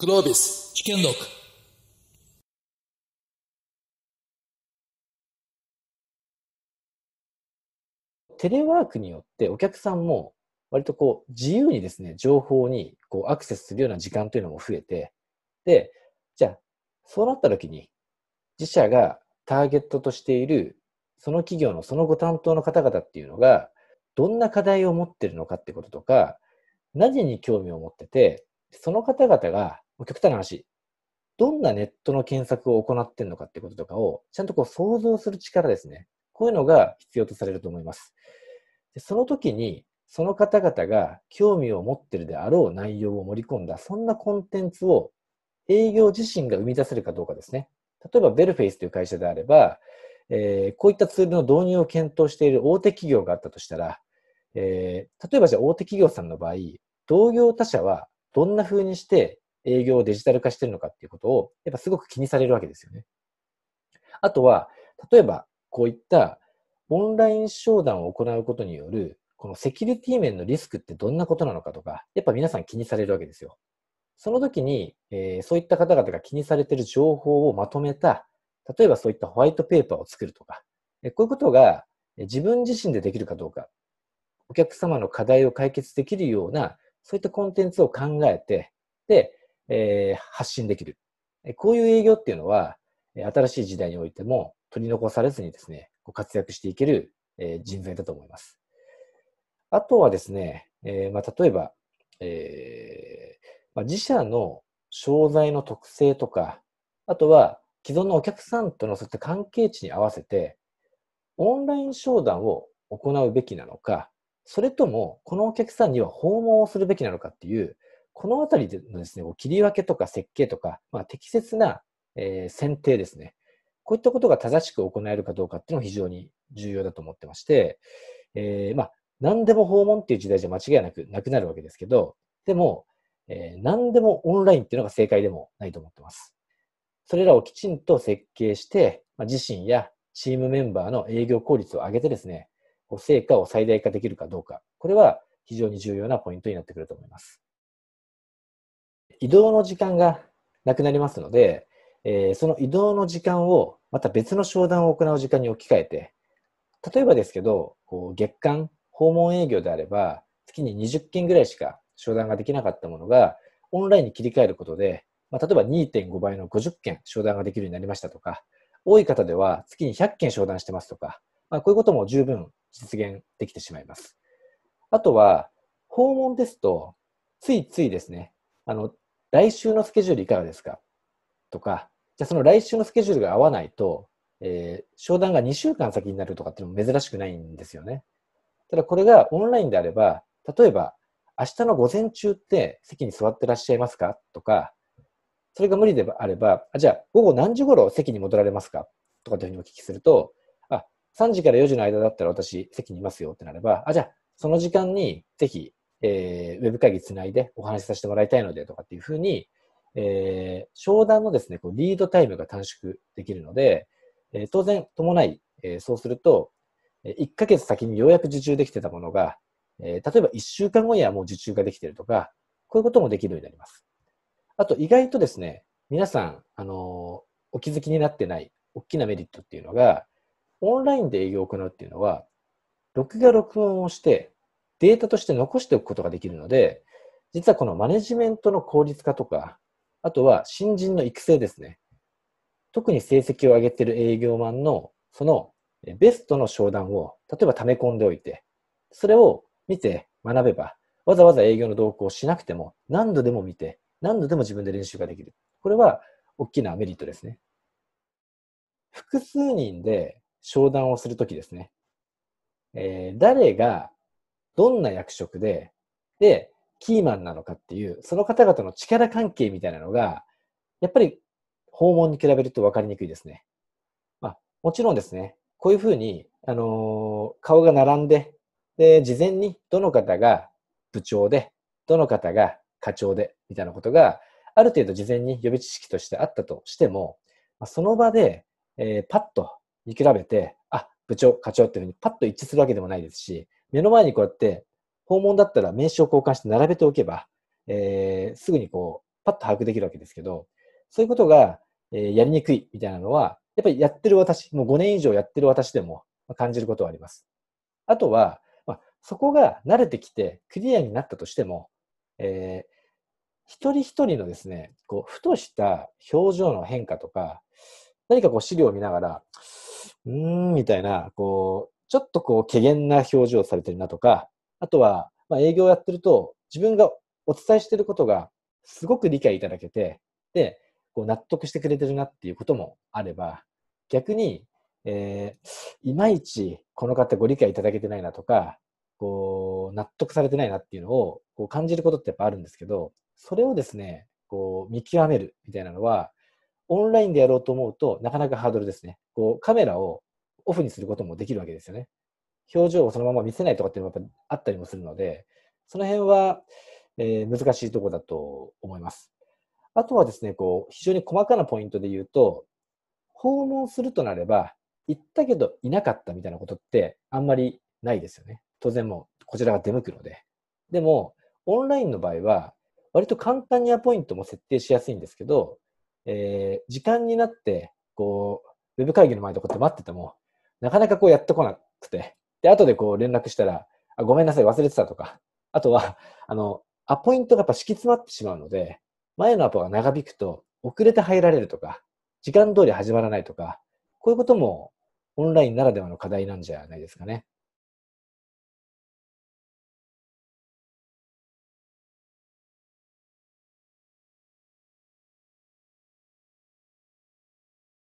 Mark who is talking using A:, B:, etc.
A: g ロービス危険 h テレワークによってお客さんも割とこう自由にですね、情報にこうアクセスするような時間というのも増えて、で、じゃあ、そうなった時に自社がターゲットとしているその企業のそのご担当の方々っていうのが、どんな課題を持ってるのかってこととか、何に興味を持ってて、その方々が極端な話、どんなネットの検索を行ってるのかってこととかを、ちゃんとこう想像する力ですね。こういうのが必要とされると思います。でその時に、その方々が興味を持ってるであろう内容を盛り込んだ、そんなコンテンツを営業自身が生み出せるかどうかですね。例えば、ベルフェイスという会社であれば、えー、こういったツールの導入を検討している大手企業があったとしたら、えー、例えばじゃあ大手企業さんの場合、同業他社はどんな風にして営業をデジタル化してるのかっていうことを、やっぱすごく気にされるわけですよね。あとは、例えば、こういったオンライン商談を行うことによる、このセキュリティ面のリスクってどんなことなのかとか、やっぱ皆さん気にされるわけですよ。その時に、えー、そういった方々が気にされている情報をまとめた、例えばそういったホワイトペーパーを作るとか、えこういうことが自分自身でできるかどうか、お客様の課題を解決できるような、そういったコンテンツを考えて、で、えー、発信できる。こういう営業っていうのは、新しい時代においても取り残されずにですね、ご活躍していける、え人材だと思います。あとはですね、えー、まあ、例えば、えまあ、自社の商材の特性とか、あとは既存のお客さんとのそういった関係値に合わせて、オンライン商談を行うべきなのか、それともこのお客さんには訪問をするべきなのかっていう、このあたりでのですね、切り分けとか設計とか、まあ、適切な、えー、選定ですね。こういったことが正しく行えるかどうかっていうのも非常に重要だと思ってまして、えー、まあ、何でも訪問っていう時代じゃ間違いなくなくなるわけですけど、でも、えー、何でもオンラインっていうのが正解でもないと思ってます。それらをきちんと設計して、まあ、自身やチームメンバーの営業効率を上げてですね、成果を最大化できるかどうか、これは非常に重要なポイントになってくると思います。移動の時間がなくなりますので、えー、その移動の時間をまた別の商談を行う時間に置き換えて、例えばですけど、月間訪問営業であれば、月に20件ぐらいしか商談ができなかったものが、オンラインに切り替えることで、まあ、例えば2.5倍の50件商談ができるようになりましたとか、多い方では月に100件商談してますとか、まあ、こういうことも十分実現できてしまいます。あとは、訪問ですと、ついついですね、あの、来週のスケジュールいかがですかとか、じゃあその来週のスケジュールが合わないと、えー、商談が2週間先になるとかっていうのも珍しくないんですよね。ただこれがオンラインであれば、例えば、明日の午前中って席に座ってらっしゃいますかとか、それが無理であれば、あじゃあ午後何時頃席に戻られますかとかというふうにお聞きすると、あ、3時から4時の間だったら私席にいますよってなれば、あ、じゃあその時間にぜひえー、ウェブ会議つないでお話しさせてもらいたいのでとかっていうふうに、えー、商談のですね、こうリードタイムが短縮できるので、えー、当然伴い、えー、そうすると、1ヶ月先にようやく受注できてたものが、えー、例えば1週間後にはもう受注ができてるとか、こういうこともできるようになります。あと意外とですね、皆さん、あのお気づきになってない大きなメリットっていうのが、オンラインで営業を行うっていうのは、録画録音をして、データとして残しておくことができるので、実はこのマネジメントの効率化とか、あとは新人の育成ですね。特に成績を上げている営業マンの、そのベストの商談を、例えば溜め込んでおいて、それを見て学べば、わざわざ営業の動向をしなくても、何度でも見て、何度でも自分で練習ができる。これは大きなメリットですね。複数人で商談をするときですね。えー、誰がどんな役職で、で、キーマンなのかっていう、その方々の力関係みたいなのが、やっぱり訪問に比べると分かりにくいですね。まあ、もちろんですね、こういうふうに、あのー、顔が並んで、で、事前にどの方が部長で、どの方が課長で、みたいなことが、ある程度事前に予備知識としてあったとしても、まあ、その場で、えー、パッと見比べて、あ、部長、課長っていうふうにパッと一致するわけでもないですし、目の前にこうやって、訪問だったら名刺を交換して並べておけば、えー、すぐにこう、パッと把握できるわけですけど、そういうことが、えー、やりにくいみたいなのは、やっぱりやってる私、もう5年以上やってる私でも感じることはあります。あとは、まあ、そこが慣れてきてクリアになったとしても、えー、一人一人のですね、こう、ふとした表情の変化とか、何かこう資料を見ながら、うーん、みたいな、こう、ちょっとこう、怪げな表情をされてるなとか、あとは、まあ、営業をやってると、自分がお伝えしてることが、すごく理解いただけて、で、こう納得してくれてるなっていうこともあれば、逆に、えー、いまいちこの方ご理解いただけてないなとか、こう、納得されてないなっていうのをこう感じることってやっぱあるんですけど、それをですね、こう、見極めるみたいなのは、オンラインでやろうと思うとなかなかハードルですね。こう、カメラをオフにすることもできるわけですよね。表情をそのまま見せないとかっていうのもやっぱあったりもするので、その辺は、えー、難しいとこだと思います。あとはですね、こう、非常に細かなポイントで言うと、訪問するとなれば、行ったけどいなかったみたいなことってあんまりないですよね。当然もう、こちらが出向くので。でも、オンラインの場合は、割と簡単にアポイントも設定しやすいんですけど、えー、時間になって、こう、ウェブ会議の前とかって待ってても、なかなかこうやってこなくて、で、後でこう連絡したら、あごめんなさい、忘れてたとか、あとは、あの、アポイントがやっぱ敷き詰まってしまうので、前のアポが長引くと、遅れて入られるとか、時間通り始まらないとか、こういうこともオンラインならではの課題なんじゃないですかね。